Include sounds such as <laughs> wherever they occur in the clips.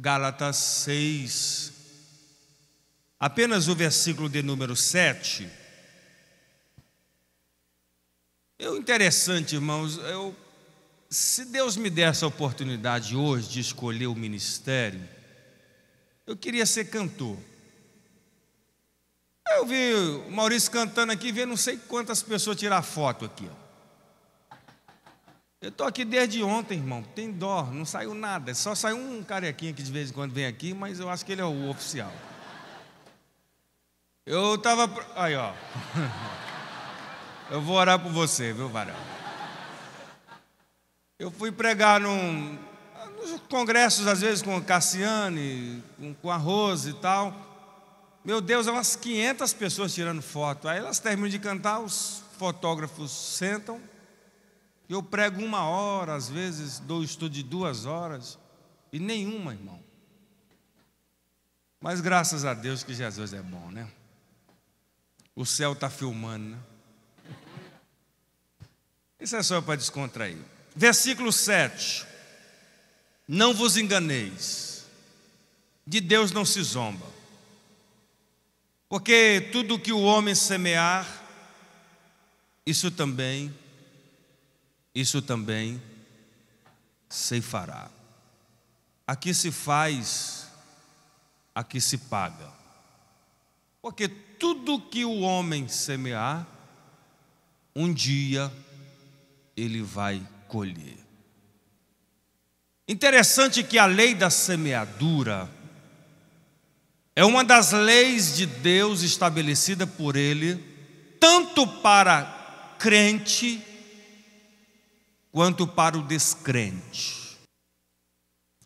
Gálatas 6, apenas o versículo de número 7, eu, interessante, irmãos, eu, se Deus me der essa oportunidade hoje de escolher o ministério, eu queria ser cantor. Eu vi o Maurício cantando aqui, vi não sei quantas pessoas tirar foto aqui. Ó. Eu estou aqui desde ontem, irmão. Tem dó, não saiu nada. Só saiu um carequinha que de vez em quando vem aqui, mas eu acho que ele é o oficial. Eu estava. Aí, ó. <laughs> Eu vou orar por você, viu, varão? Eu fui pregar num, nos congressos, às vezes, com a Cassiane, com, com a Rose e tal. Meu Deus, é umas 500 pessoas tirando foto. Aí elas terminam de cantar, os fotógrafos sentam. Eu prego uma hora, às vezes, dou estudo de duas horas. E nenhuma, irmão. Mas graças a Deus que Jesus é bom, né? O céu está filmando, né? Isso é só para descontrair. Versículo 7. Não vos enganeis, de Deus não se zomba, porque tudo que o homem semear, isso também, isso também se fará. Aqui se faz, aqui se paga, porque tudo que o homem semear, um dia ele vai colher. Interessante que a lei da semeadura é uma das leis de Deus estabelecida por ele, tanto para crente quanto para o descrente.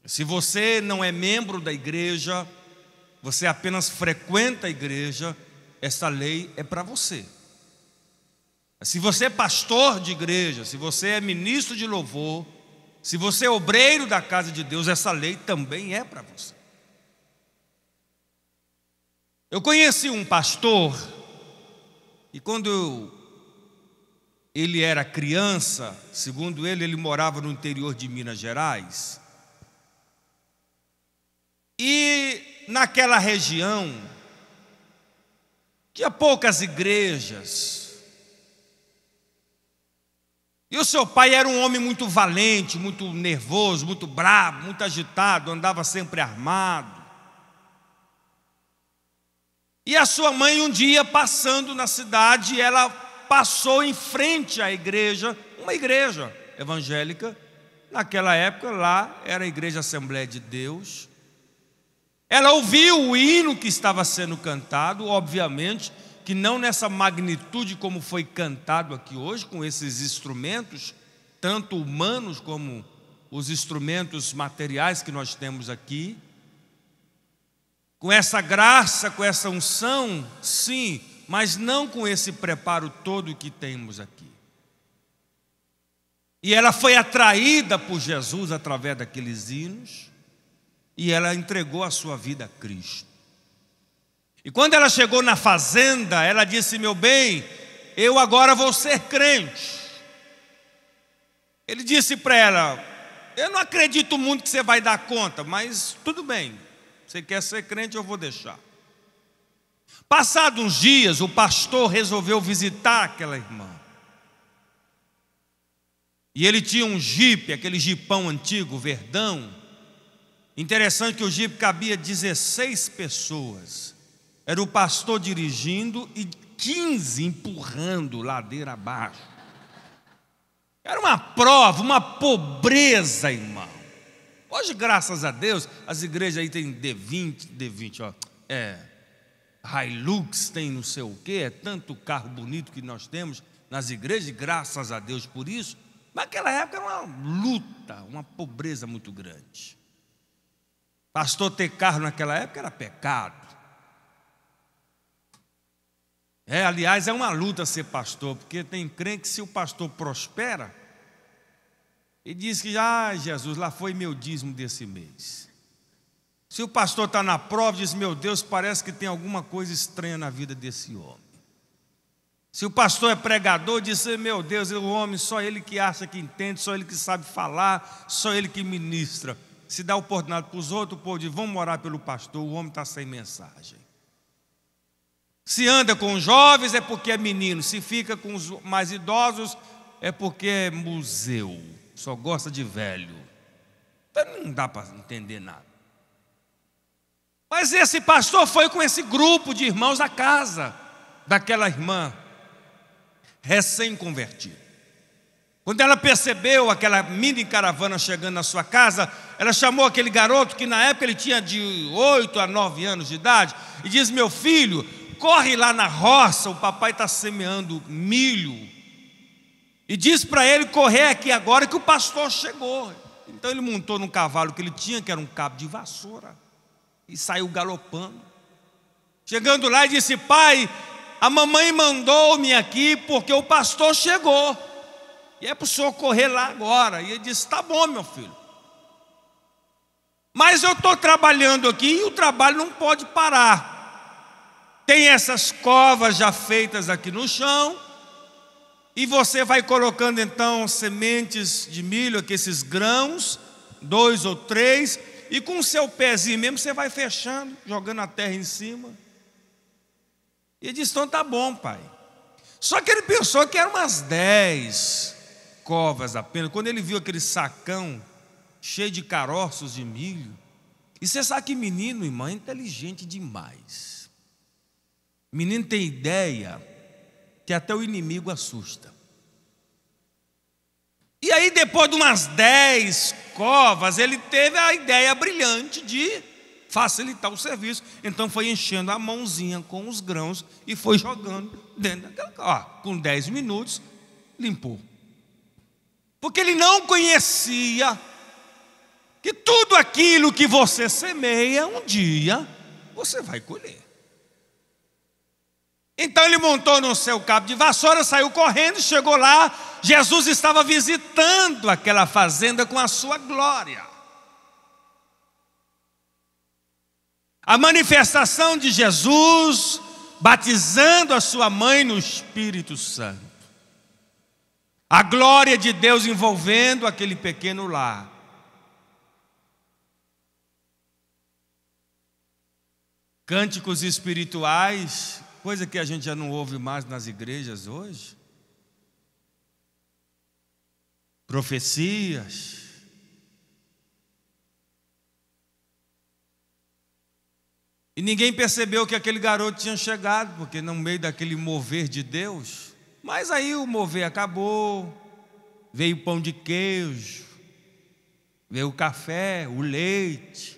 Se você não é membro da igreja, você apenas frequenta a igreja, essa lei é para você. Se você é pastor de igreja, se você é ministro de louvor, se você é obreiro da casa de Deus, essa lei também é para você. Eu conheci um pastor, e quando eu, ele era criança, segundo ele, ele morava no interior de Minas Gerais, e naquela região, tinha poucas igrejas, e o seu pai era um homem muito valente, muito nervoso, muito bravo, muito agitado, andava sempre armado. E a sua mãe, um dia passando na cidade, ela passou em frente à igreja, uma igreja evangélica. Naquela época, lá era a Igreja Assembleia de Deus. Ela ouviu o hino que estava sendo cantado, obviamente, que não nessa magnitude como foi cantado aqui hoje, com esses instrumentos, tanto humanos como os instrumentos materiais que nós temos aqui, com essa graça, com essa unção, sim, mas não com esse preparo todo que temos aqui. E ela foi atraída por Jesus através daqueles hinos, e ela entregou a sua vida a Cristo. E quando ela chegou na fazenda, ela disse: Meu bem, eu agora vou ser crente. Ele disse para ela: Eu não acredito muito que você vai dar conta, mas tudo bem, você quer ser crente, eu vou deixar. Passados uns dias, o pastor resolveu visitar aquela irmã. E ele tinha um jipe, aquele jipão antigo, verdão. Interessante que o jipe cabia 16 pessoas. Era o pastor dirigindo e 15 empurrando ladeira abaixo. Era uma prova, uma pobreza, irmão. Hoje, graças a Deus, as igrejas aí tem D20, D20, ó. É. Hilux tem não sei o quê, é tanto carro bonito que nós temos nas igrejas, graças a Deus por isso. Mas naquela época era uma luta, uma pobreza muito grande. Pastor ter carro naquela época era pecado. É, aliás, é uma luta ser pastor, porque tem crente que se o pastor prospera, e diz que, ah, Jesus, lá foi meu dízimo desse mês. Se o pastor está na prova, diz, meu Deus, parece que tem alguma coisa estranha na vida desse homem. Se o pastor é pregador, diz, meu Deus, é o homem, só ele que acha que entende, só ele que sabe falar, só ele que ministra. Se dá oportunidade para os outros, o povo diz, vamos orar pelo pastor, o homem está sem mensagem. Se anda com os jovens é porque é menino, se fica com os mais idosos é porque é museu, só gosta de velho. Então não dá para entender nada. Mas esse pastor foi com esse grupo de irmãos à casa daquela irmã recém-convertida. Quando ela percebeu aquela mini caravana chegando na sua casa, ela chamou aquele garoto que na época ele tinha de 8 a 9 anos de idade e diz: Meu filho, corre lá na roça, o papai está semeando milho, e diz para ele correr aqui agora que o pastor chegou. Então ele montou num cavalo que ele tinha, que era um cabo de vassoura, e saiu galopando. Chegando lá, ele disse: Pai, a mamãe mandou-me aqui porque o pastor chegou, e é para o senhor correr lá agora. E ele disse: Tá bom, meu filho. Mas eu estou trabalhando aqui e o trabalho não pode parar tem essas covas já feitas aqui no chão, e você vai colocando então sementes de milho, aqui esses grãos, dois ou três, e com o seu pezinho mesmo você vai fechando, jogando a terra em cima. E ele disse: então tá bom, pai. Só que ele pensou que eram umas dez covas apenas. Quando ele viu aquele sacão cheio de caroços de milho, e você sabe que menino, irmão, é inteligente demais menino tem ideia que até o inimigo assusta. E aí, depois de umas dez covas, ele teve a ideia brilhante de facilitar o serviço. Então, foi enchendo a mãozinha com os grãos e foi jogando dentro daquela cova. Com dez minutos, limpou. Porque ele não conhecia que tudo aquilo que você semeia, um dia você vai colher. Então ele montou no seu cabo de vassoura, saiu correndo, chegou lá. Jesus estava visitando aquela fazenda com a sua glória. A manifestação de Jesus batizando a sua mãe no Espírito Santo. A glória de Deus envolvendo aquele pequeno lar. Cânticos espirituais coisa que a gente já não ouve mais nas igrejas hoje? Profecias. E ninguém percebeu que aquele garoto tinha chegado, porque no meio daquele mover de Deus. Mas aí o mover acabou, veio o pão de queijo, veio o café, o leite.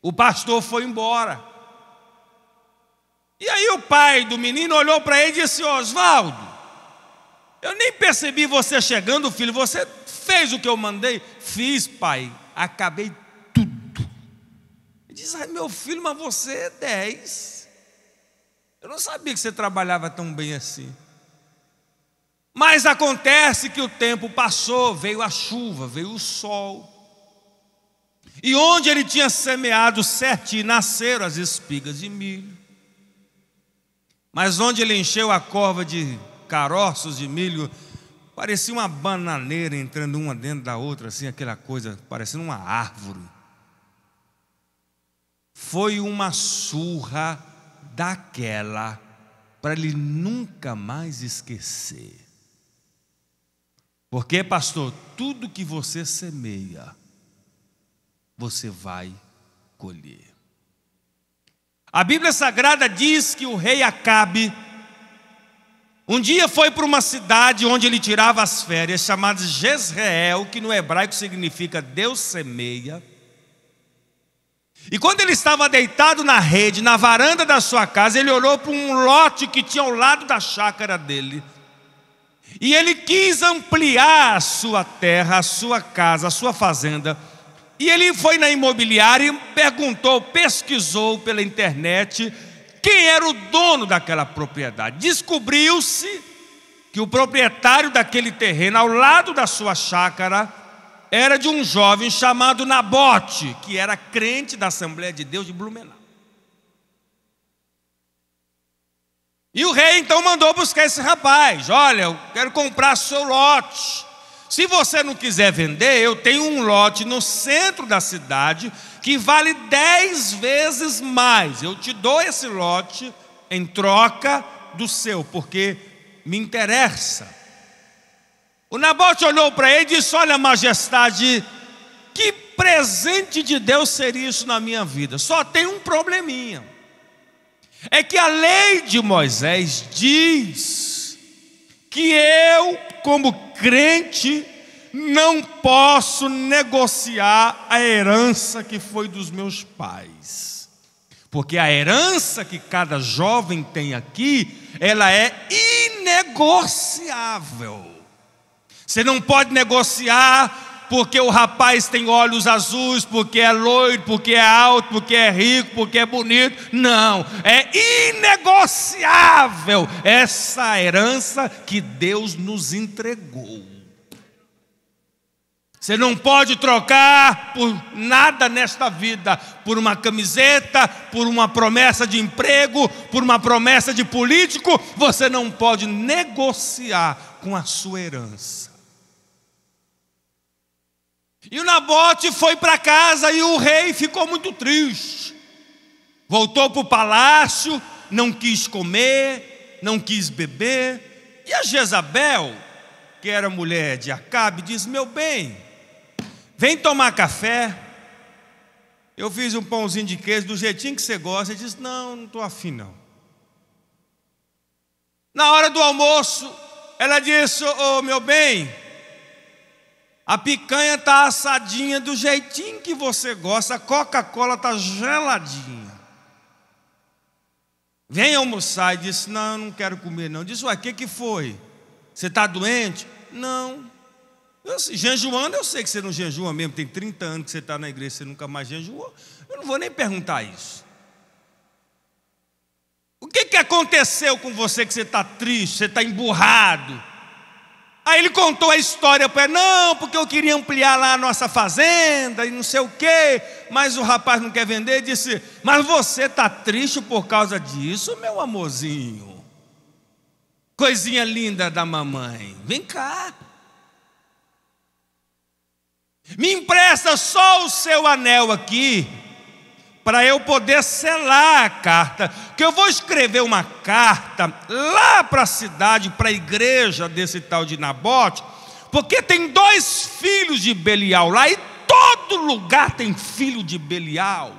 O pastor foi embora. E aí o pai do menino olhou para ele e disse: Oswaldo, eu nem percebi você chegando, filho. Você fez o que eu mandei? Fiz, pai. Acabei tudo. Ele diz: Ai, meu filho, mas você é dez. Eu não sabia que você trabalhava tão bem assim. Mas acontece que o tempo passou, veio a chuva, veio o sol. E onde ele tinha semeado sete, nasceram as espigas de milho. Mas onde ele encheu a cova de caroços de milho, parecia uma bananeira entrando uma dentro da outra, assim, aquela coisa, parecendo uma árvore. Foi uma surra daquela para ele nunca mais esquecer. Porque, pastor, tudo que você semeia, você vai colher. A Bíblia Sagrada diz que o rei Acabe um dia foi para uma cidade onde ele tirava as férias, chamada Jezreel, que no hebraico significa Deus semeia. E quando ele estava deitado na rede, na varanda da sua casa, ele olhou para um lote que tinha ao lado da chácara dele. E ele quis ampliar a sua terra, a sua casa, a sua fazenda. E ele foi na imobiliária e perguntou, pesquisou pela internet quem era o dono daquela propriedade. Descobriu-se que o proprietário daquele terreno, ao lado da sua chácara, era de um jovem chamado Nabote, que era crente da Assembleia de Deus de Blumenau. E o rei então mandou buscar esse rapaz: Olha, eu quero comprar seu lote. Se você não quiser vender, eu tenho um lote no centro da cidade que vale dez vezes mais. Eu te dou esse lote em troca do seu, porque me interessa. O Nabote olhou para ele e disse: Olha, majestade, que presente de Deus seria isso na minha vida? Só tem um probleminha. É que a lei de Moisés diz que eu, como crente, não posso negociar a herança que foi dos meus pais. Porque a herança que cada jovem tem aqui, ela é inegociável. Você não pode negociar porque o rapaz tem olhos azuis, porque é loiro, porque é alto, porque é rico, porque é bonito. Não, é inegociável essa herança que Deus nos entregou. Você não pode trocar por nada nesta vida, por uma camiseta, por uma promessa de emprego, por uma promessa de político, você não pode negociar com a sua herança. E o Nabote foi para casa e o rei ficou muito triste. Voltou para o palácio, não quis comer, não quis beber. E a Jezabel, que era mulher de Acabe, diz: Meu bem, vem tomar café. Eu fiz um pãozinho de queijo do jeitinho que você gosta. Ele disse: Não, não estou afim, não. Na hora do almoço, ela disse: Ô oh, meu bem, a picanha está assadinha do jeitinho que você gosta, a Coca-Cola está geladinha. Vem almoçar e disse: Não, eu não quero comer, não. Diz: Ué, o que, que foi? Você está doente? Não. Eu, assim, jejuando, eu sei que você não jejua mesmo, tem 30 anos que você está na igreja, você nunca mais jejuou. Eu não vou nem perguntar isso. O que, que aconteceu com você que você está triste, você está emburrado? Aí ele contou a história para ele não, porque eu queria ampliar lá a nossa fazenda e não sei o quê, mas o rapaz não quer vender e disse: Mas você está triste por causa disso, meu amorzinho? Coisinha linda da mamãe, vem cá. Me empresta só o seu anel aqui, para eu poder selar a carta, que eu vou escrever uma carta lá para a cidade, para a igreja desse tal de Nabote, porque tem dois filhos de Belial lá e todo lugar tem filho de Belial.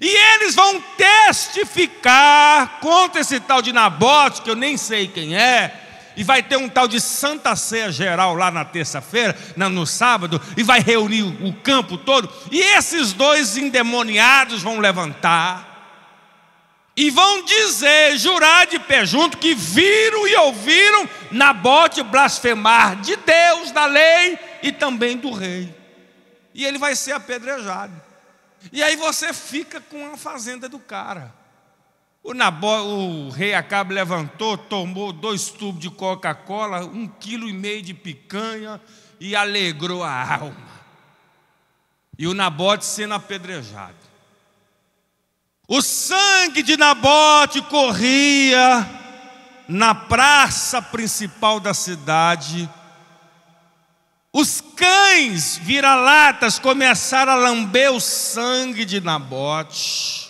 E eles vão testificar contra esse tal de Nabote, que eu nem sei quem é, e vai ter um tal de Santa Ceia Geral lá na terça-feira, no sábado, e vai reunir o campo todo, e esses dois endemoniados vão levantar e vão dizer, jurar de pé junto, que viram e ouviram Nabote blasfemar de Deus, da lei e também do rei. E ele vai ser apedrejado. E aí você fica com a fazenda do cara. O, Nabó, o rei Acabe levantou, tomou dois tubos de Coca-Cola, um quilo e meio de picanha e alegrou a alma. E o Nabote sendo apedrejado. O sangue de Nabote corria na praça principal da cidade. Os cães vira-latas começaram a lamber o sangue de Nabote.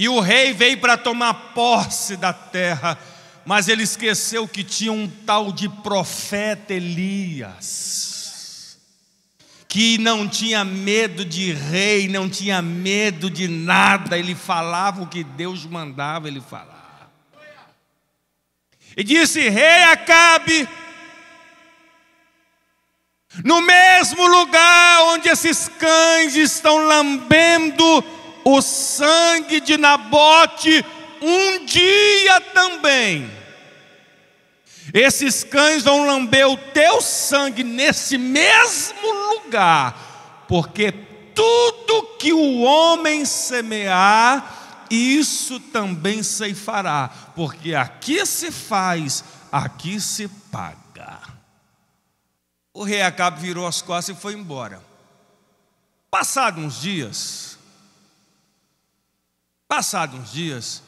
E o rei veio para tomar posse da terra, mas ele esqueceu que tinha um tal de profeta Elias, que não tinha medo de rei, não tinha medo de nada, ele falava o que Deus mandava ele falar. E disse: Rei Acabe, no mesmo lugar onde esses cães estão lambendo, o sangue de Nabote um dia também. Esses cães vão lamber o teu sangue nesse mesmo lugar, porque tudo que o homem semear, isso também ceifará, porque aqui se faz, aqui se paga. O rei Acabe virou as costas e foi embora. Passados uns dias, Passados uns dias,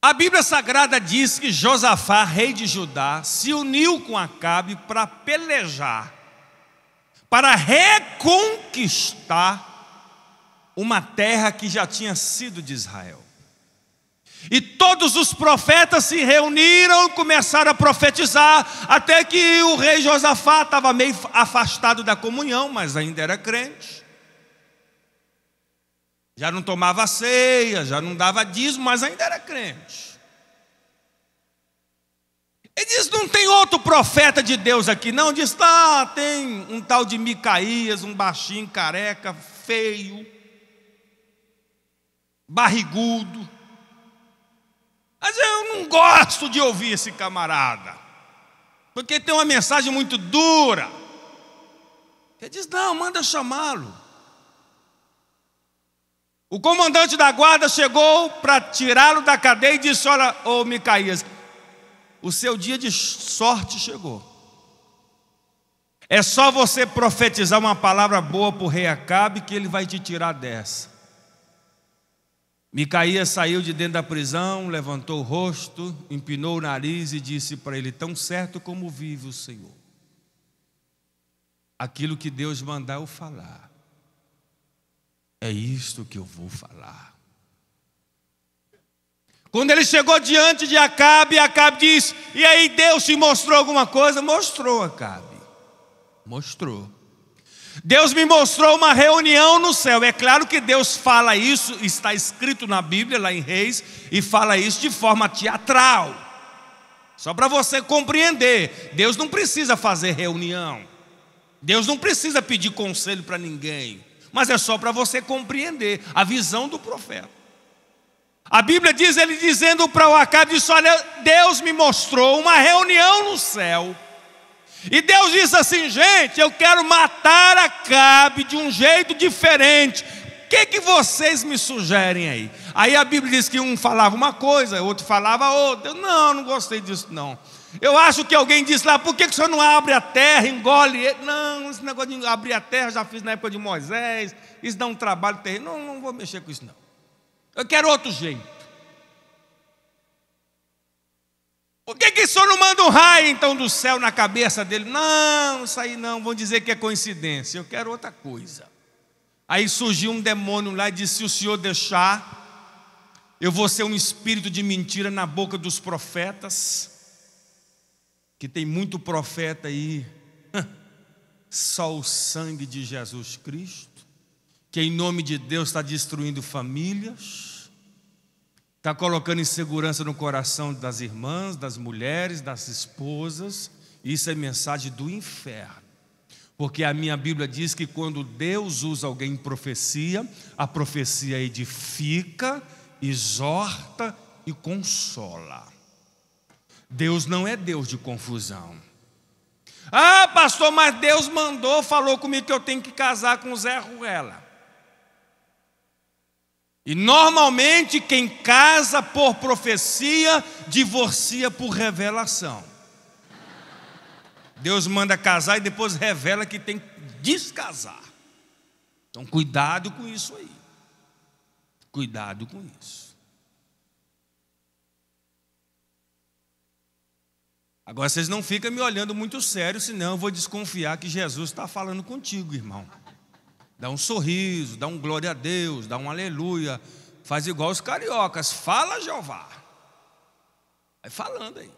a Bíblia Sagrada diz que Josafá, rei de Judá, se uniu com Acabe para pelejar, para reconquistar uma terra que já tinha sido de Israel. E todos os profetas se reuniram, começaram a profetizar, até que o rei Josafá estava meio afastado da comunhão, mas ainda era crente. Já não tomava ceia, já não dava dízimo, mas ainda era crente. Ele diz: não tem outro profeta de Deus aqui, não. Diz: ah, tem um tal de Micaías, um baixinho, careca, feio, barrigudo. Mas eu não gosto de ouvir esse camarada, porque tem uma mensagem muito dura. Ele diz: não, manda chamá-lo. O comandante da guarda chegou para tirá-lo da cadeia e disse: Olha, ô oh, Micaías, o seu dia de sorte chegou. É só você profetizar uma palavra boa para o rei Acabe que ele vai te tirar dessa. Micaías saiu de dentro da prisão, levantou o rosto, empinou o nariz e disse para ele: Tão certo como vive o Senhor, aquilo que Deus mandar eu falar é isto que eu vou falar. Quando ele chegou diante de Acabe, Acabe diz: E aí Deus te mostrou alguma coisa? Mostrou, Acabe. Mostrou. Deus me mostrou uma reunião no céu. É claro que Deus fala isso, está escrito na Bíblia, lá em Reis, e fala isso de forma teatral. Só para você compreender: Deus não precisa fazer reunião. Deus não precisa pedir conselho para ninguém mas é só para você compreender a visão do profeta. A Bíblia diz ele dizendo para o Acabe: disse, Olha, Deus me mostrou uma reunião no céu. E Deus disse assim: Gente, eu quero matar Acabe de um jeito diferente. O que, que vocês me sugerem aí? Aí a Bíblia diz que um falava uma coisa, outro falava outra. Eu, não, não gostei disso, não. Eu acho que alguém disse lá, por que, que o senhor não abre a terra, engole? Não, esse negócio de abrir a terra já fiz na época de Moisés, isso dá um trabalho terreno. Não, não vou mexer com isso, não. Eu quero outro jeito. Por que, que o senhor não manda um raio então do céu na cabeça dele? Não, isso aí não, vão dizer que é coincidência, eu quero outra coisa. Aí surgiu um demônio lá e disse: se o senhor deixar, eu vou ser um espírito de mentira na boca dos profetas que tem muito profeta aí, <laughs> só o sangue de Jesus Cristo, que em nome de Deus está destruindo famílias, está colocando insegurança no coração das irmãs, das mulheres, das esposas, isso é mensagem do inferno. Porque a minha Bíblia diz que quando Deus usa alguém em profecia, a profecia edifica, exorta e consola. Deus não é Deus de confusão. Ah, pastor, mas Deus mandou, falou comigo que eu tenho que casar com Zé Ruela. E normalmente quem casa por profecia divorcia por revelação. Deus manda casar e depois revela que tem que descasar. Então cuidado com isso aí. Cuidado com isso. Agora vocês não ficam me olhando muito sério, senão eu vou desconfiar que Jesus está falando contigo, irmão. Dá um sorriso, dá um glória a Deus, dá um aleluia. Faz igual os cariocas, fala Jeová. Vai falando aí.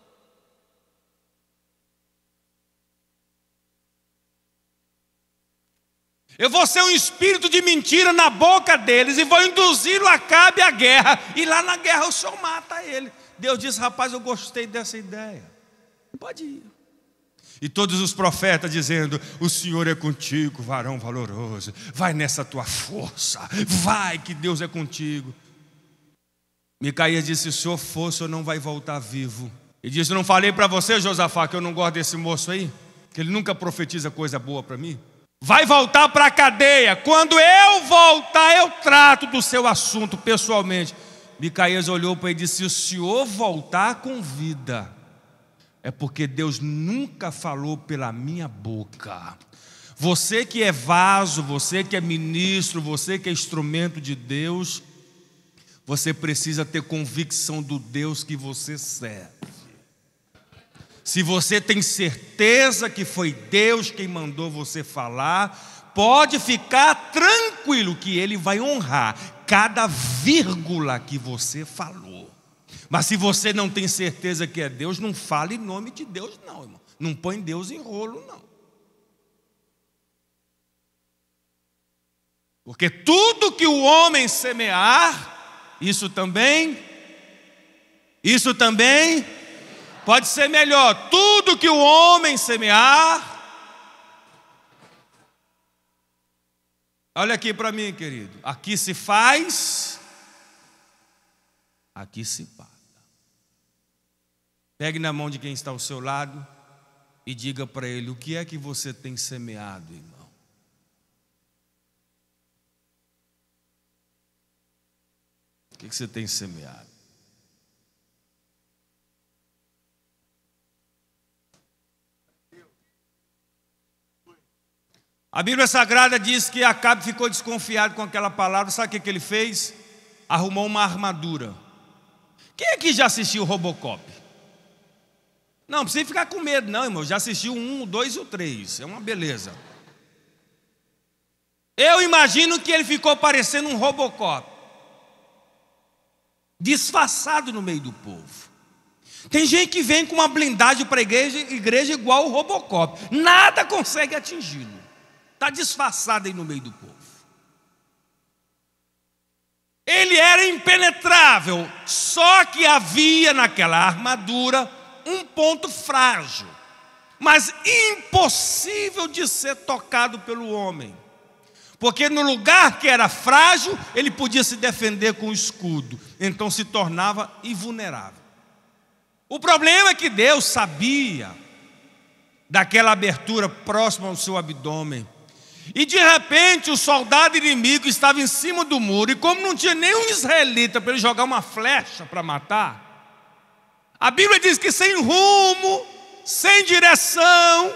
Eu vou ser um espírito de mentira na boca deles e vou induzir o Acabe à guerra. E lá na guerra o Senhor mata ele. Deus diz: rapaz, eu gostei dessa ideia. Pode ir. E todos os profetas dizendo: O Senhor é contigo, varão valoroso. Vai nessa tua força. Vai que Deus é contigo. Micaías disse: Se eu fosse, eu não vai voltar vivo. E disse: Não falei para você, Josafá, que eu não gosto desse moço aí? Que ele nunca profetiza coisa boa para mim? Vai voltar para a cadeia. Quando eu voltar, eu trato do seu assunto pessoalmente. Micaías olhou para ele e disse: Se o senhor voltar com vida, é porque Deus nunca falou pela minha boca. Você que é vaso, você que é ministro, você que é instrumento de Deus, você precisa ter convicção do Deus que você serve. Se você tem certeza que foi Deus quem mandou você falar, pode ficar tranquilo que Ele vai honrar cada vírgula que você falou. Mas se você não tem certeza que é Deus, não fale em nome de Deus, não, irmão. Não põe Deus em rolo, não. Porque tudo que o homem semear, isso também, isso também pode ser melhor. Tudo que o homem semear, Olha aqui para mim, querido. Aqui se faz, aqui se paga. Pegue na mão de quem está ao seu lado e diga para ele: o que é que você tem semeado, irmão? O que, é que você tem semeado? A Bíblia Sagrada diz que Acabe ficou desconfiado com aquela palavra. Sabe o que, é que ele fez? Arrumou uma armadura. Quem aqui já assistiu Robocop? Não, precisa ficar com medo, não, irmão. Já assistiu um, dois e três. É uma beleza. Eu imagino que ele ficou parecendo um robocop. Disfarçado no meio do povo. Tem gente que vem com uma blindagem para a igreja, igreja igual o Robocop. Nada consegue atingi-lo. Está disfarçado aí no meio do povo. Ele era impenetrável, só que havia naquela armadura um ponto frágil, mas impossível de ser tocado pelo homem. Porque no lugar que era frágil, ele podia se defender com o escudo, então se tornava invulnerável. O problema é que Deus sabia daquela abertura próxima ao seu abdômen. E de repente o soldado inimigo estava em cima do muro, e como não tinha nenhum israelita para ele jogar uma flecha para matar, a Bíblia diz que sem rumo, sem direção,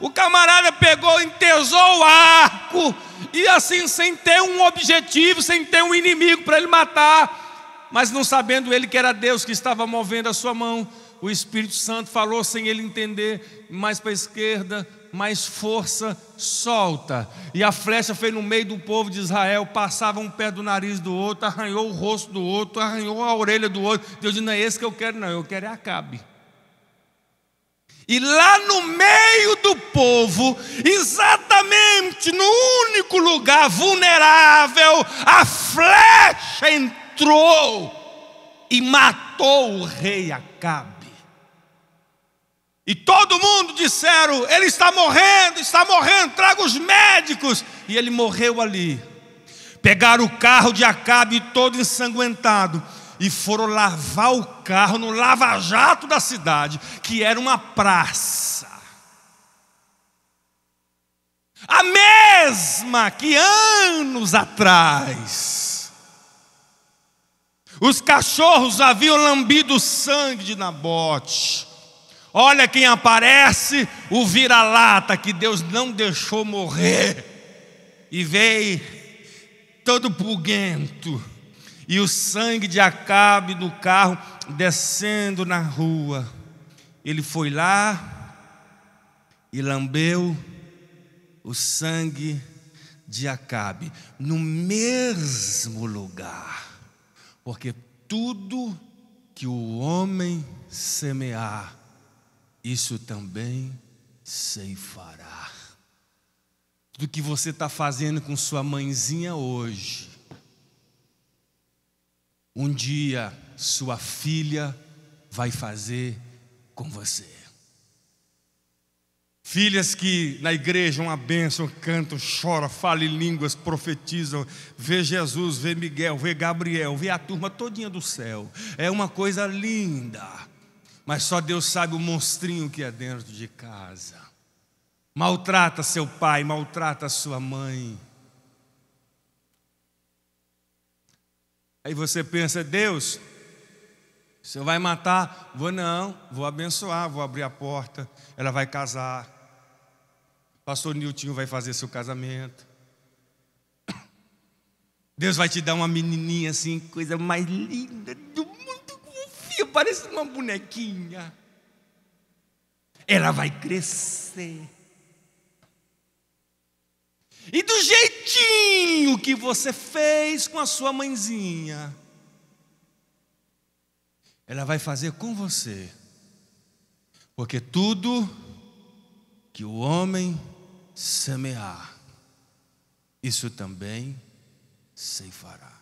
o camarada pegou, entesou o arco, e assim, sem ter um objetivo, sem ter um inimigo para ele matar, mas não sabendo ele que era Deus que estava movendo a sua mão, o Espírito Santo falou sem ele entender, mais para a esquerda, mais força solta. E a flecha foi no meio do povo de Israel, passava um pé do nariz do outro, arranhou o rosto do outro, arranhou a orelha do outro. Deus disse: não é esse que eu quero, não, eu quero é Acabe. E lá no meio do povo, exatamente no único lugar vulnerável, a flecha entrou e matou o rei Acabe. E todo mundo disseram: Ele está morrendo, está morrendo, traga os médicos. E ele morreu ali. Pegaram o carro de Acabe todo ensanguentado e foram lavar o carro no lava-jato da cidade, que era uma praça. A mesma que anos atrás os cachorros haviam lambido o sangue de Nabote Olha quem aparece, o vira-lata que Deus não deixou morrer. E veio todo pulguento. E o sangue de Acabe do carro descendo na rua. Ele foi lá e lambeu o sangue de Acabe no mesmo lugar. Porque tudo que o homem semear, isso também ceifará. Do que você está fazendo com sua mãezinha hoje, um dia sua filha vai fazer com você. Filhas que na igreja uma bênção, cantam, choram, falam línguas, profetizam, vê Jesus, vê Miguel, vê Gabriel, vê a turma todinha do céu. É uma coisa linda. Mas só Deus sabe o monstrinho que é dentro de casa. Maltrata seu pai, maltrata sua mãe. Aí você pensa, Deus, o senhor vai matar? Vou não, vou abençoar, vou abrir a porta, ela vai casar. pastor Niltinho vai fazer seu casamento. Deus vai te dar uma menininha assim, coisa mais linda do que parece uma bonequinha. Ela vai crescer. E do jeitinho que você fez com a sua mãezinha, ela vai fazer com você. Porque tudo que o homem semear, isso também ceifará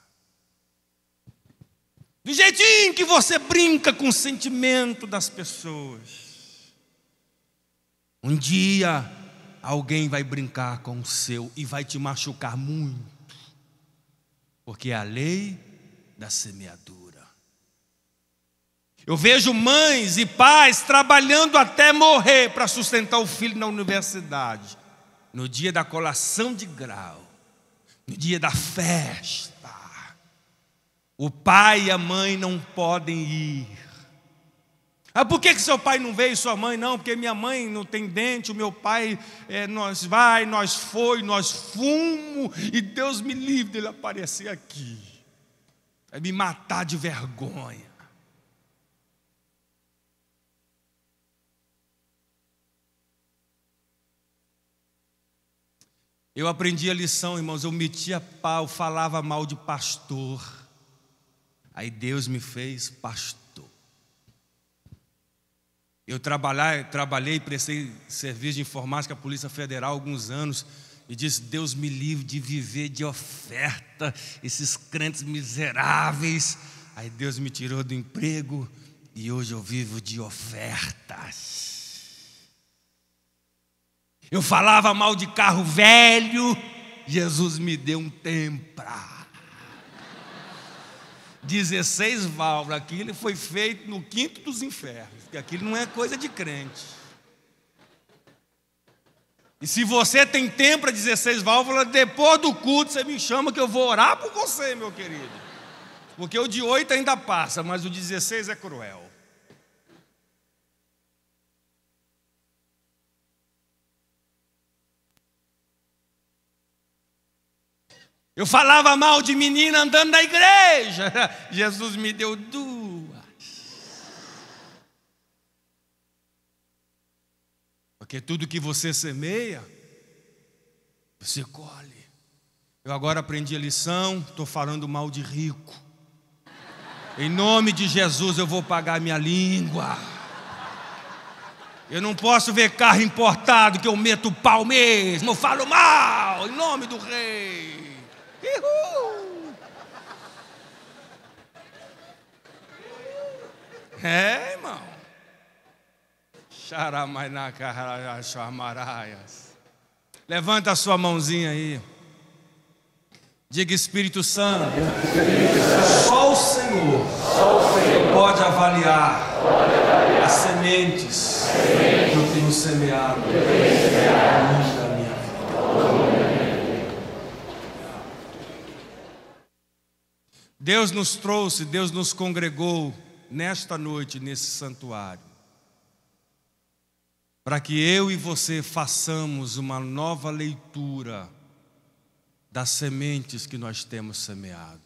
do jeitinho que você brinca com o sentimento das pessoas. Um dia alguém vai brincar com o seu e vai te machucar muito, porque é a lei da semeadura. Eu vejo mães e pais trabalhando até morrer para sustentar o filho na universidade, no dia da colação de grau, no dia da festa o pai e a mãe não podem ir. Ah, por que, que seu pai não veio e sua mãe não? Porque minha mãe não tem dente, o meu pai, é, nós vai, nós foi, nós fumo, e Deus me livre dele aparecer aqui. Vai me matar de vergonha. Eu aprendi a lição, irmãos, eu metia pau, falava mal de pastor. Aí Deus me fez pastor. Eu trabalhei, trabalhei, prestei serviço de informática à Polícia Federal alguns anos e disse: Deus me livre de viver de oferta, esses crentes miseráveis. Aí Deus me tirou do emprego e hoje eu vivo de ofertas. Eu falava mal de carro velho, Jesus me deu um tempra. 16 válvulas, aquilo foi feito no quinto dos infernos, porque aquilo não é coisa de crente. E se você tem tempo para 16 válvulas, depois do culto você me chama que eu vou orar por você, meu querido. Porque o de 8 ainda passa, mas o 16 é cruel. Eu falava mal de menina andando na igreja. <laughs> Jesus me deu duas. Porque tudo que você semeia, você colhe. Eu agora aprendi a lição, estou falando mal de rico. Em nome de Jesus eu vou pagar minha língua. Eu não posso ver carro importado que eu meto o pau mesmo, eu falo mal, em nome do rei. Uhul. É, irmão. Levanta a sua mãozinha aí. Diga Espírito Santo. Só o Senhor, pode, avaliar as sementes que eu tenho semeado. Deus nos trouxe, Deus nos congregou nesta noite, nesse santuário, para que eu e você façamos uma nova leitura das sementes que nós temos semeado.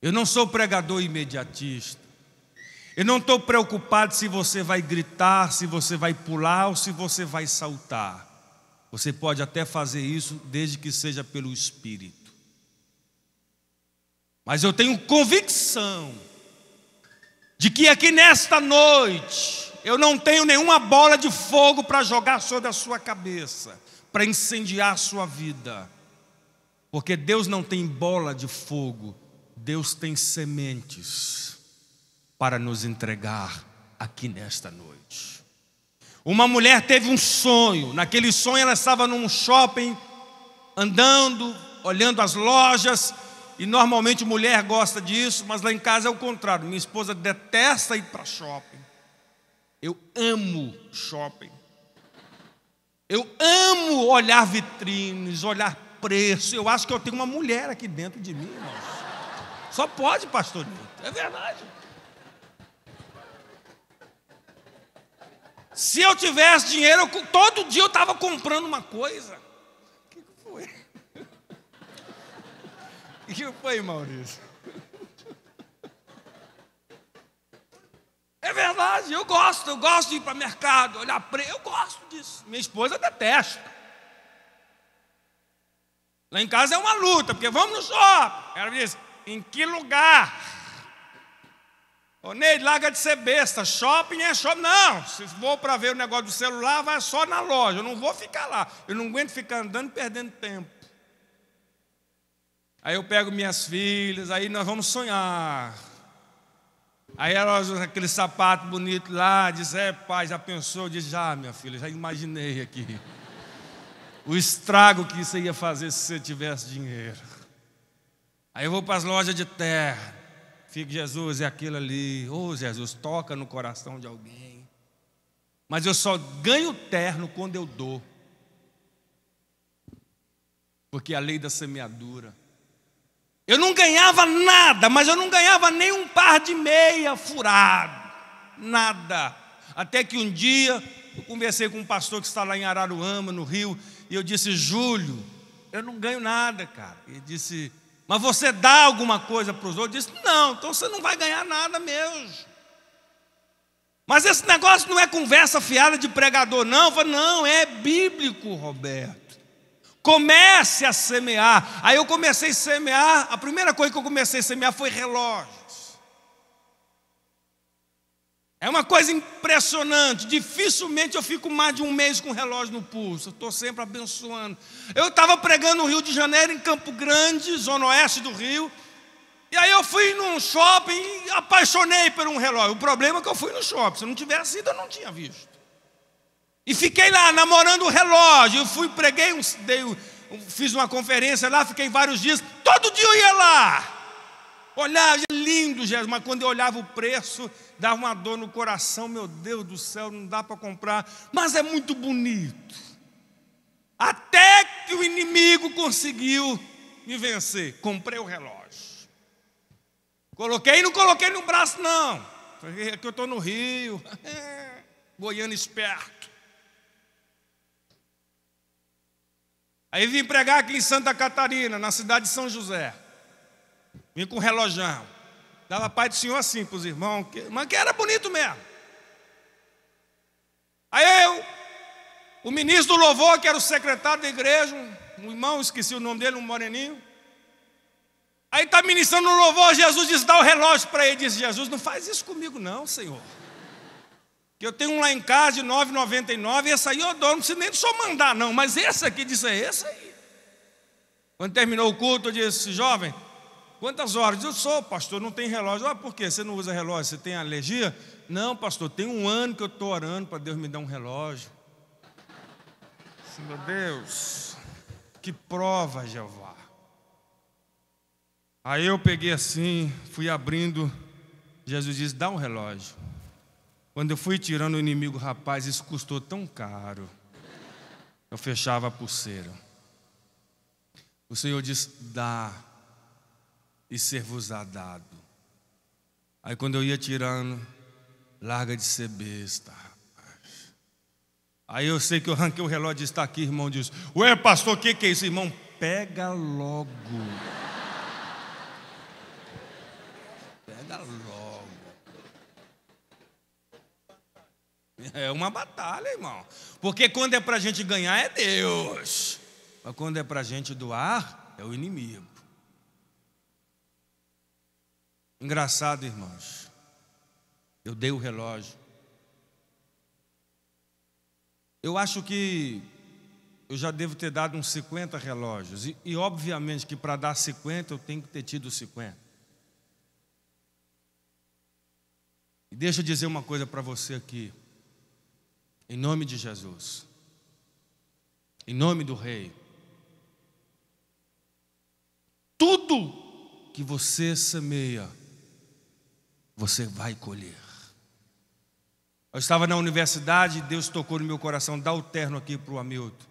Eu não sou pregador imediatista. Eu não estou preocupado se você vai gritar, se você vai pular ou se você vai saltar. Você pode até fazer isso, desde que seja pelo Espírito. Mas eu tenho convicção de que aqui nesta noite eu não tenho nenhuma bola de fogo para jogar sobre a sua cabeça, para incendiar a sua vida. Porque Deus não tem bola de fogo, Deus tem sementes para nos entregar aqui nesta noite. Uma mulher teve um sonho, naquele sonho ela estava num shopping, andando, olhando as lojas, e normalmente mulher gosta disso, mas lá em casa é o contrário. Minha esposa detesta ir para shopping. Eu amo shopping. Eu amo olhar vitrines, olhar preço. Eu acho que eu tenho uma mulher aqui dentro de mim, irmãos. Só pode, pastor É verdade. Se eu tivesse dinheiro, eu, todo dia eu estava comprando uma coisa. O que foi, Maurício? É verdade, eu gosto, eu gosto de ir para mercado, olhar preço, eu gosto disso. Minha esposa detesta. Lá em casa é uma luta, porque vamos no shopping. Ela diz, em que lugar? Ô Neide, larga de ser besta, shopping é shopping. Não, se for para ver o negócio do celular, vai só na loja, eu não vou ficar lá. Eu não aguento ficar andando perdendo tempo. Aí eu pego minhas filhas, aí nós vamos sonhar. Aí elas usam aquele sapato bonito lá, diz, é pai, já pensou? Diz, já minha filha, já imaginei aqui. O estrago que isso ia fazer se você tivesse dinheiro. Aí eu vou para as lojas de terra. Fico, Jesus, é aquilo ali. Ô oh, Jesus, toca no coração de alguém. Mas eu só ganho terno quando eu dou. Porque a lei da semeadura. Eu não ganhava nada, mas eu não ganhava nem um par de meia furado. Nada. Até que um dia eu conversei com um pastor que está lá em Araruama, no Rio, e eu disse: Júlio, eu não ganho nada, cara. Ele disse: Mas você dá alguma coisa para os outros? Eu disse: Não, então você não vai ganhar nada mesmo. Mas esse negócio não é conversa fiada de pregador, não. Eu falei, não, é bíblico, Roberto. Comece a semear. Aí eu comecei a semear, a primeira coisa que eu comecei a semear foi relógios. É uma coisa impressionante. Dificilmente eu fico mais de um mês com um relógio no pulso. Estou sempre abençoando. Eu estava pregando no Rio de Janeiro, em Campo Grande, zona oeste do Rio. E aí eu fui num shopping e apaixonei por um relógio. O problema é que eu fui no shopping. Se eu não tivesse ido, eu não tinha visto. E fiquei lá namorando o relógio. Eu fui, preguei, um, dei, um, fiz uma conferência lá, fiquei vários dias. Todo dia eu ia lá. Olhava, lindo, Jesus, mas quando eu olhava o preço, dava uma dor no coração. Meu Deus do céu, não dá para comprar. Mas é muito bonito. Até que o inimigo conseguiu me vencer. Comprei o relógio. Coloquei, não coloquei no braço, não. Aqui é eu estou no Rio. Goiano <laughs> esperto. Aí vim pregar aqui em Santa Catarina, na cidade de São José. Vim com um relojão. Dava paz do Senhor assim para os irmãos, que, mas que era bonito mesmo. Aí eu, o ministro do louvor, que era o secretário da igreja, um irmão, esqueci o nome dele, um moreninho. Aí está ministrando no louvor, Jesus diz, dá o relógio para ele. Diz, Jesus, não faz isso comigo não, Senhor. Que eu tenho um lá em casa de 9,99, essa aí eu dou, não preciso nem só mandar, não, mas esse aqui disse, é esse aí. Quando terminou o culto, eu disse, jovem, quantas horas? Eu sou, pastor, não tem relógio. Ah, por quê? Você não usa relógio, você tem alergia? Não, pastor, tem um ano que eu estou orando para Deus me dar um relógio. Meu Deus, que prova, Jeová. Aí eu peguei assim, fui abrindo. Jesus disse: dá um relógio. Quando eu fui tirando o inimigo, rapaz, isso custou tão caro. Eu fechava a pulseira. O Senhor diz: dá e ser-vos-á dado. Aí quando eu ia tirando, larga de ser besta, rapaz. Aí eu sei que eu ranquei o relógio está aqui, irmão diz: Ué, pastor, o que, que é isso, irmão? Pega logo. É uma batalha, irmão. Porque quando é para a gente ganhar, é Deus. Mas quando é para a gente doar, é o inimigo. Engraçado, irmãos. Eu dei o relógio. Eu acho que eu já devo ter dado uns 50 relógios. E, e obviamente que para dar 50 eu tenho que ter tido 50. E deixa eu dizer uma coisa para você aqui. Em nome de Jesus. Em nome do Rei. Tudo que você semeia, você vai colher. Eu estava na universidade e Deus tocou no meu coração, dá o terno aqui para o Hamilton,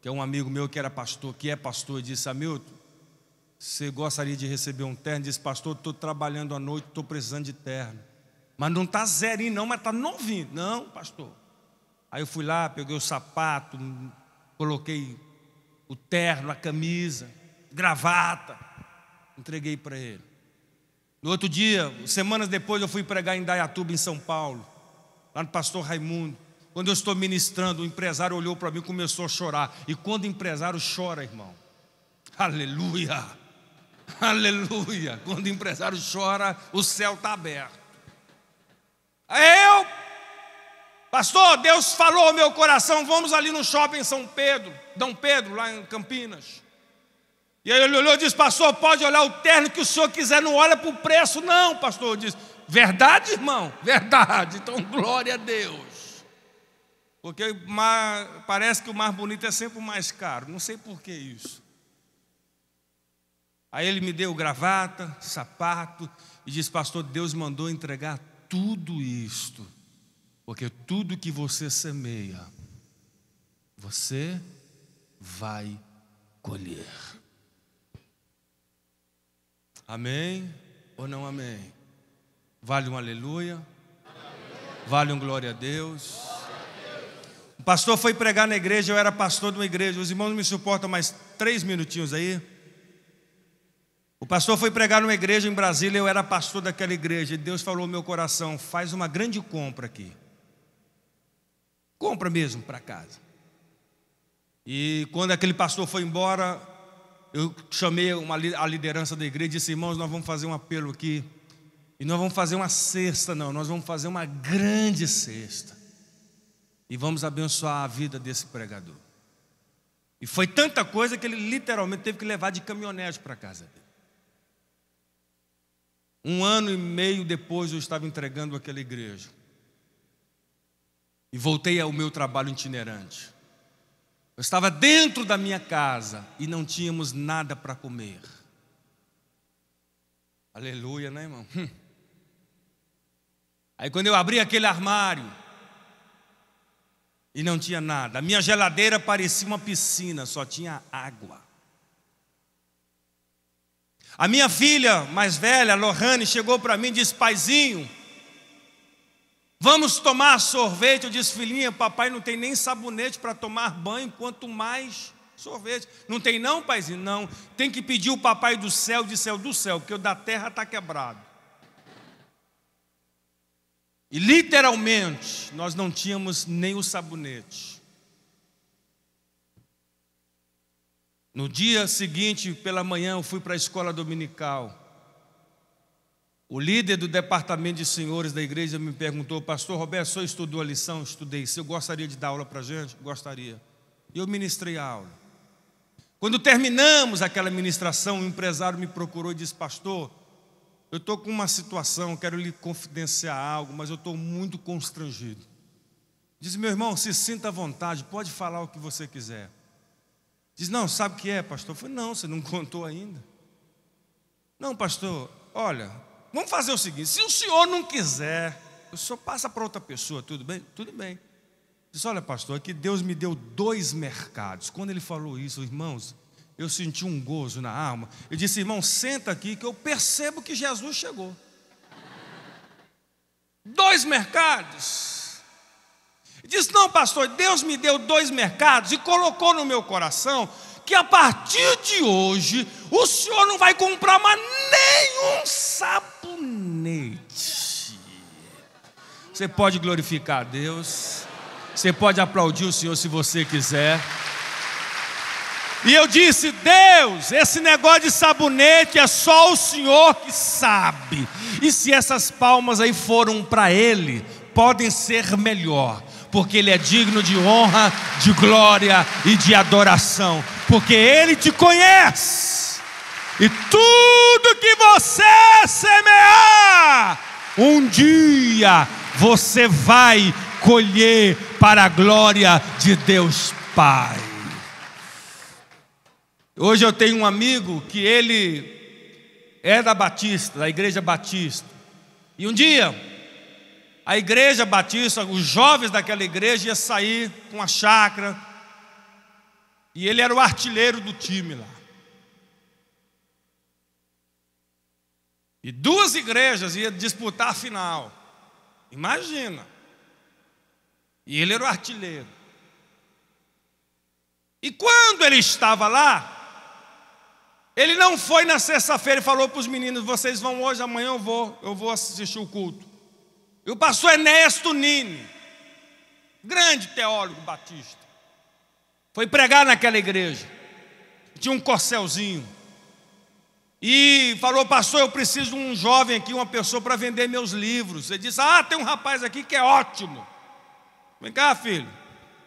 que é um amigo meu que era pastor, que é pastor, e disse: Hamilton, você gostaria de receber um terno? Disse: Pastor, estou trabalhando à noite, estou precisando de terno. Mas não está zerinho, não, mas está novinho. Não, pastor. Aí eu fui lá, peguei o sapato, hum, coloquei o terno, a camisa, gravata, entreguei para ele. No outro dia, semanas depois, eu fui pregar em Dayatuba, em São Paulo, lá no pastor Raimundo. Quando eu estou ministrando, o empresário olhou para mim e começou a chorar. E quando o empresário chora, irmão, aleluia, <laughs> aleluia. Quando o empresário chora, o céu está aberto. Eu Pastor, Deus falou ao meu coração, vamos ali no shopping São Pedro, Dom Pedro, lá em Campinas. E aí ele olhou e disse, pastor, pode olhar o terno que o senhor quiser, não olha para o preço, não, pastor. Eu disse, verdade, irmão? <laughs> Verdade. Então, glória a Deus. Porque parece que o mais bonito é sempre o mais caro. Não sei por que isso. Aí ele me deu gravata, sapato, e disse, pastor, Deus mandou entregar tudo isto porque tudo que você semeia, você vai colher. Amém ou não amém? Vale um aleluia? Vale um glória a Deus? Glória a Deus. O pastor foi pregar na igreja, eu era pastor de uma igreja. Os irmãos me suportam mais três minutinhos aí. O pastor foi pregar numa igreja em Brasília, eu era pastor daquela igreja. E Deus falou ao meu coração: faz uma grande compra aqui compra mesmo para casa. E quando aquele pastor foi embora, eu chamei uma, a liderança da igreja e disse: irmãos, nós vamos fazer um apelo aqui. E não vamos fazer uma cesta, não, nós vamos fazer uma grande cesta. E vamos abençoar a vida desse pregador. E foi tanta coisa que ele literalmente teve que levar de caminhonete para casa dele. Um ano e meio depois eu estava entregando aquela igreja e voltei ao meu trabalho itinerante. Eu estava dentro da minha casa e não tínhamos nada para comer. Aleluia, né, irmão? Hum. Aí quando eu abri aquele armário e não tinha nada, a minha geladeira parecia uma piscina, só tinha água. A minha filha mais velha, Lohane, chegou para mim e disse: Paizinho, Vamos tomar sorvete. Eu disse, filhinha, papai não tem nem sabonete para tomar banho, quanto mais sorvete. Não tem não, paizinho? Não. Tem que pedir o papai do céu, de céu, do céu, porque o da terra está quebrado. E literalmente, nós não tínhamos nem o sabonete. No dia seguinte, pela manhã, eu fui para a escola dominical. O líder do departamento de senhores da igreja me perguntou, pastor Roberto, só estudou a lição? Estudei. Se eu gostaria de dar aula para a gente? Gostaria. E eu ministrei a aula. Quando terminamos aquela ministração, um empresário me procurou e disse, pastor, eu estou com uma situação, quero lhe confidenciar algo, mas eu estou muito constrangido. Diz, meu irmão, se sinta à vontade, pode falar o que você quiser. Diz, não, sabe o que é, pastor? Eu falei, não, você não <laughs> contou ainda. Não, pastor, olha, vamos fazer o seguinte: se o senhor não quiser, o senhor passa para outra pessoa, tudo bem? Tudo bem. Diz: olha, pastor, aqui Deus me deu dois mercados. Quando ele falou isso, irmãos, eu senti um gozo na alma. Eu disse: irmão, senta aqui que eu percebo que Jesus chegou. dois mercados. Diz: disse: não, pastor, Deus me deu dois mercados e colocou no meu coração que a partir de hoje o senhor não vai comprar mais nenhum sapato gabinete. Você pode glorificar a Deus. Você pode aplaudir o Senhor se você quiser. E eu disse: Deus, esse negócio de sabonete é só o Senhor que sabe. E se essas palmas aí foram para Ele, podem ser melhor, porque Ele é digno de honra, de glória e de adoração, porque Ele te conhece. E tudo que você semear, um dia você vai colher para a glória de Deus Pai. Hoje eu tenho um amigo que ele é da Batista, da Igreja Batista. E um dia, a Igreja Batista, os jovens daquela igreja iam sair com a chácara. E ele era o artilheiro do time lá. E duas igrejas iam disputar a final. Imagina. E ele era o artilheiro. E quando ele estava lá, ele não foi na sexta-feira e falou para os meninos: vocês vão hoje, amanhã eu vou, eu vou assistir o culto. E o pastor Ernesto Nini, grande teólogo batista, foi pregar naquela igreja. Tinha um corcelzinho e falou: Pastor, eu preciso de um jovem aqui, uma pessoa para vender meus livros. Ele disse: Ah, tem um rapaz aqui que é ótimo. Vem cá, filho.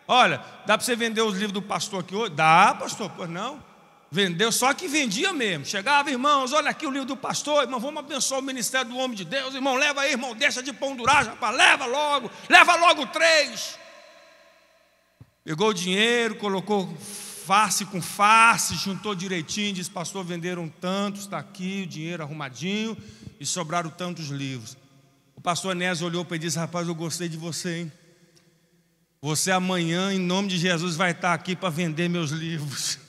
Olha, dá para você vender os livros do pastor aqui hoje? Dá, pastor, pois não. Vendeu, só que vendia mesmo. Chegava, irmãos, olha aqui o livro do pastor, irmão, vamos abençoar o ministério do homem de Deus, irmão, leva aí, irmão, deixa de pondurar, rapaz, leva logo, leva logo três. Pegou o dinheiro, colocou face com face, juntou direitinho, disse: Pastor, venderam tantos, está aqui o dinheiro arrumadinho e sobraram tantos livros. O pastor Enés olhou para ele e disse: Rapaz, eu gostei de você, hein? Você amanhã, em nome de Jesus, vai estar aqui para vender meus livros.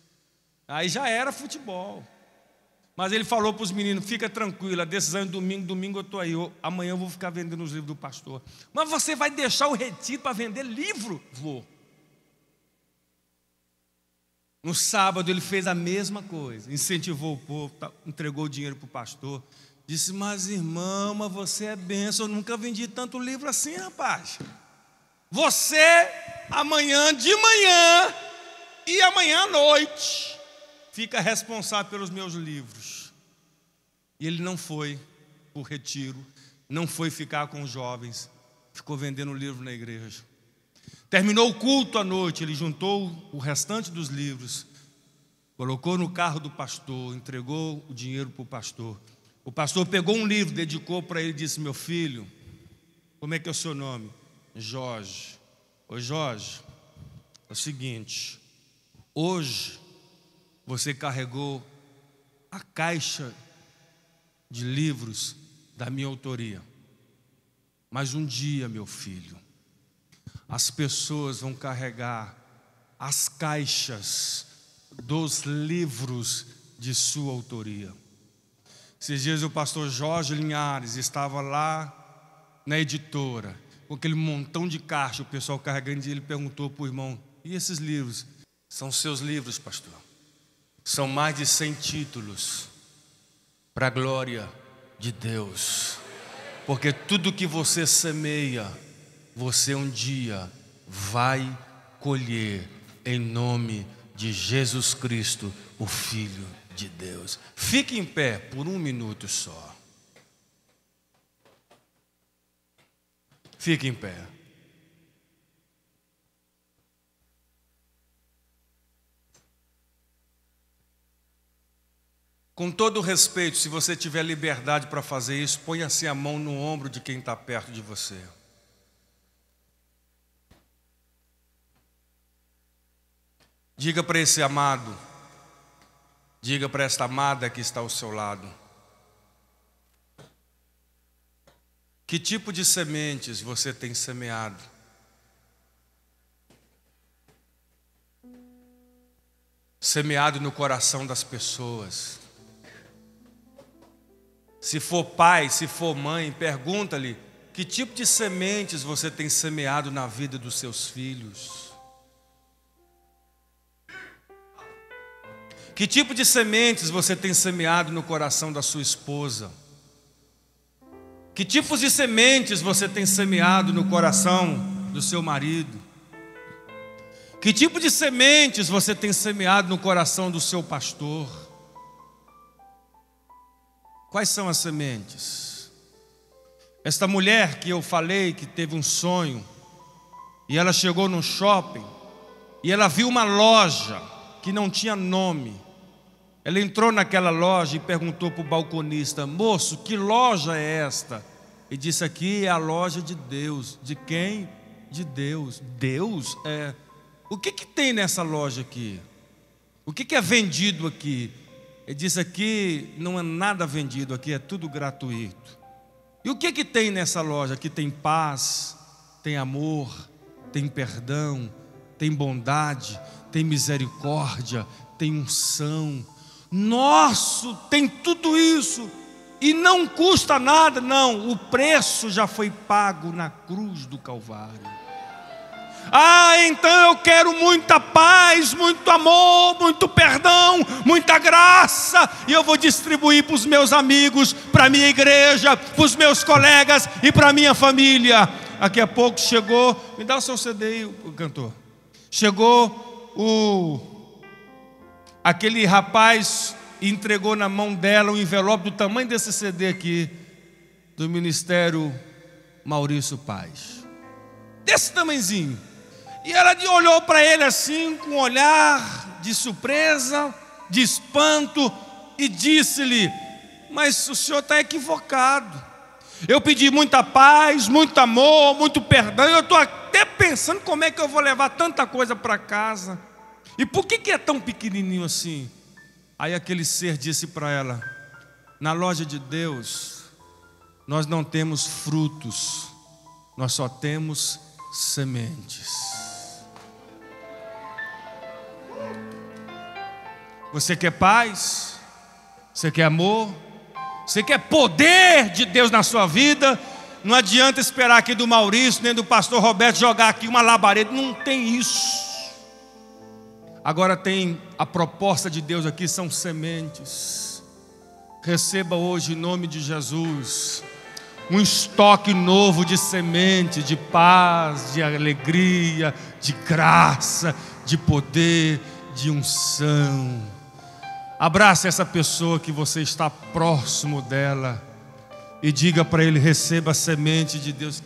<laughs> Aí já era futebol. Mas ele falou para os meninos: fica tranquilo, a decisão é domingo, domingo eu estou aí, eu, amanhã eu vou ficar vendendo os livros do pastor. Mas você vai deixar o retiro para vender livro? Vou. No sábado ele fez a mesma coisa, incentivou o povo, tá, entregou o dinheiro para o pastor. Disse, mas irmão, mas você é benção, eu nunca vendi tanto livro assim, rapaz. Você, amanhã de manhã e amanhã à noite, fica responsável pelos meus livros. E ele não foi o retiro, não foi ficar com os jovens, ficou vendendo livro na igreja. Terminou o culto à noite, ele juntou o restante dos livros, colocou no carro do pastor, entregou o dinheiro para o pastor. O pastor pegou um livro, dedicou para ele e disse: Meu filho, como é que é o seu nome? Jorge. Ô Jorge, é o seguinte, hoje você carregou a caixa de livros da minha autoria. Mas um dia, meu filho, as pessoas vão carregar as caixas dos livros de sua autoria. Esses dias o pastor Jorge Linhares estava lá na editora, com aquele montão de caixa, o pessoal carregando, e ele perguntou para o irmão: E esses livros? São seus livros, pastor. São mais de 100 títulos para a glória de Deus. Porque tudo que você semeia, você um dia vai colher em nome de Jesus Cristo, o Filho de Deus. Fique em pé por um minuto só. Fique em pé. Com todo respeito, se você tiver liberdade para fazer isso, ponha-se assim a mão no ombro de quem está perto de você. Diga para esse amado, diga para esta amada que está ao seu lado: que tipo de sementes você tem semeado? Semeado no coração das pessoas. Se for pai, se for mãe, pergunta-lhe que tipo de sementes você tem semeado na vida dos seus filhos. Que tipo de sementes você tem semeado no coração da sua esposa? Que tipos de sementes você tem semeado no coração do seu marido? Que tipo de sementes você tem semeado no coração do seu pastor? Quais são as sementes? Esta mulher que eu falei que teve um sonho, e ela chegou num shopping, e ela viu uma loja que não tinha nome, ela entrou naquela loja e perguntou para o balconista: Moço, que loja é esta? E disse: Aqui é a loja de Deus. De quem? De Deus. Deus? É. O que, que tem nessa loja aqui? O que, que é vendido aqui? Ele disse: Aqui não é nada vendido, aqui é tudo gratuito. E o que, que tem nessa loja? Aqui tem paz, tem amor, tem perdão, tem bondade, tem misericórdia, tem unção nosso, tem tudo isso e não custa nada, não, o preço já foi pago na cruz do Calvário. Ah, então eu quero muita paz, muito amor, muito perdão, muita graça, e eu vou distribuir para os meus amigos, para a minha igreja, para os meus colegas e para a minha família. Daqui a pouco chegou, me dá o seu CD, o cantor. Chegou o Aquele rapaz entregou na mão dela um envelope do tamanho desse CD aqui, do Ministério Maurício Paz. Desse tamanzinho. E ela olhou para ele assim, com um olhar de surpresa, de espanto, e disse-lhe: Mas o senhor está equivocado. Eu pedi muita paz, muito amor, muito perdão. Eu estou até pensando como é que eu vou levar tanta coisa para casa. E por que, que é tão pequenininho assim? Aí aquele ser disse para ela: Na loja de Deus, nós não temos frutos, nós só temos sementes. Você quer paz? Você quer amor? Você quer poder de Deus na sua vida? Não adianta esperar aqui do Maurício, nem do pastor Roberto jogar aqui uma labareda, não tem isso. Agora tem a proposta de Deus aqui, são sementes. Receba hoje, em nome de Jesus, um estoque novo de semente, de paz, de alegria, de graça, de poder, de unção. Abrace essa pessoa que você está próximo dela e diga para ele: receba a semente de Deus.